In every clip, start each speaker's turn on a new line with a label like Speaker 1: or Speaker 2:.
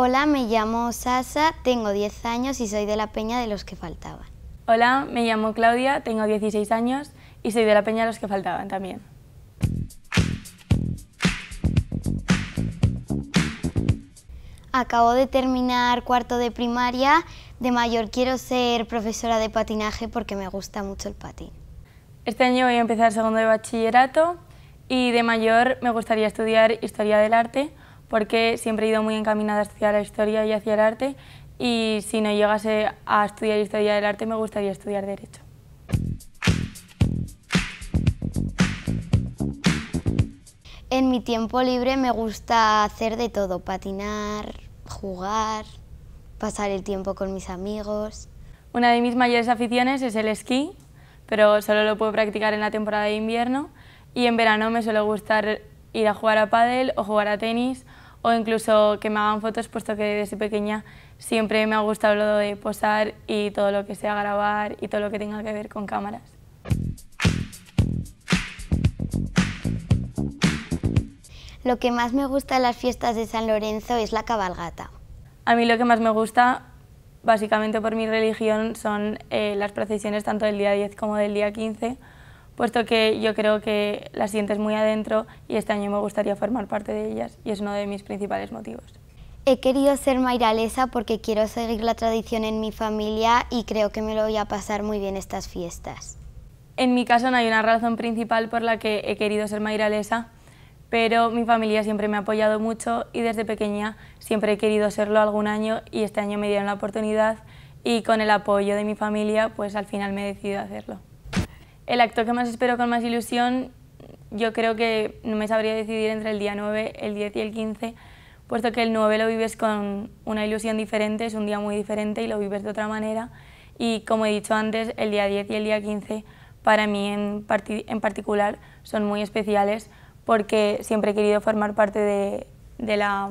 Speaker 1: Hola, me llamo Sasa, tengo 10 años y soy de la peña de los que faltaban.
Speaker 2: Hola, me llamo Claudia, tengo 16 años y soy de la peña de los que faltaban también.
Speaker 1: Acabo de terminar cuarto de primaria. De mayor quiero ser profesora de patinaje porque me gusta mucho el patín. Este año voy a empezar segundo de bachillerato
Speaker 2: y de mayor me gustaría estudiar Historia del Arte porque siempre he ido muy encaminada hacia la historia y hacia el arte y si no llegase a estudiar historia del arte me gustaría estudiar Derecho.
Speaker 1: En mi tiempo libre me gusta hacer de todo, patinar, jugar, pasar el tiempo con mis amigos. Una de mis mayores aficiones
Speaker 2: es el esquí, pero solo lo puedo practicar en la temporada de invierno y en verano me suele gustar ir a jugar a pádel o jugar a tenis o incluso que me hagan fotos, puesto que desde pequeña siempre me ha gustado lo de posar y todo lo que sea grabar y todo lo que
Speaker 1: tenga que ver con cámaras. Lo que más me gusta de las fiestas de San Lorenzo es la cabalgata.
Speaker 2: A mí lo que más me gusta, básicamente por mi religión, son eh, las procesiones tanto del día 10 como del día 15, puesto que yo creo que las sientes muy adentro y este año me gustaría formar parte de ellas y es uno de mis principales motivos.
Speaker 1: He querido ser mairalesa porque quiero seguir la tradición en mi familia y creo que me lo voy a pasar muy bien estas fiestas.
Speaker 2: En mi caso no hay una razón principal por la que he querido ser mairalesa, pero mi familia siempre me ha apoyado mucho y desde pequeña siempre he querido serlo algún año y este año me dieron la oportunidad y con el apoyo de mi familia pues al final me he decidido hacerlo. El acto que más espero con más ilusión, yo creo que no me sabría decidir entre el día 9, el 10 y el 15, puesto que el 9 lo vives con una ilusión diferente, es un día muy diferente y lo vives de otra manera. Y como he dicho antes, el día 10 y el día 15 para mí en, en particular son muy especiales porque siempre he querido formar parte de, de la,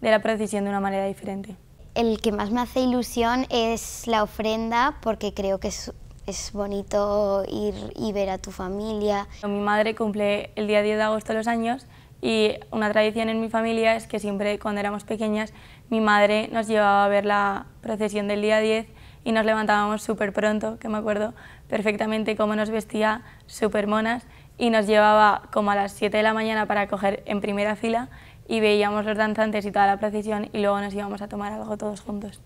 Speaker 2: de la procesión de una
Speaker 1: manera diferente. El que más me hace ilusión es la ofrenda porque creo que es es bonito ir y ver a tu familia. Mi madre cumple el día
Speaker 2: 10 de agosto los años y una tradición en mi familia es que siempre cuando éramos pequeñas mi madre nos llevaba a ver la procesión del día 10 y nos levantábamos súper pronto, que me acuerdo perfectamente cómo nos vestía, súper monas, y nos llevaba como a las 7 de la mañana para coger en primera fila y veíamos los danzantes y toda la procesión y luego
Speaker 1: nos íbamos a tomar algo todos juntos.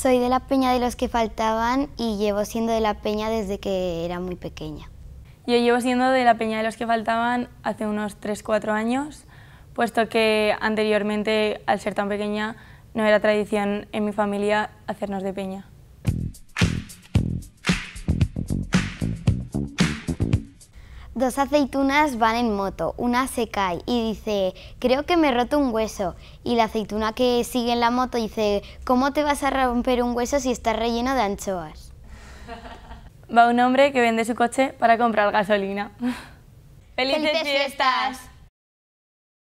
Speaker 1: Soy de la peña de los que faltaban y llevo siendo de la peña desde que era muy pequeña.
Speaker 2: Yo llevo siendo de la peña de los que faltaban hace unos 3-4 años, puesto que anteriormente, al ser tan pequeña, no era tradición en mi familia hacernos de peña.
Speaker 1: Dos aceitunas van en moto, una se cae y dice, creo que me roto un hueso. Y la aceituna que sigue en la moto dice, ¿cómo te vas a romper un hueso si estás relleno de anchoas?
Speaker 2: Va un hombre que vende su coche para comprar gasolina. ¡Felices, fiestas!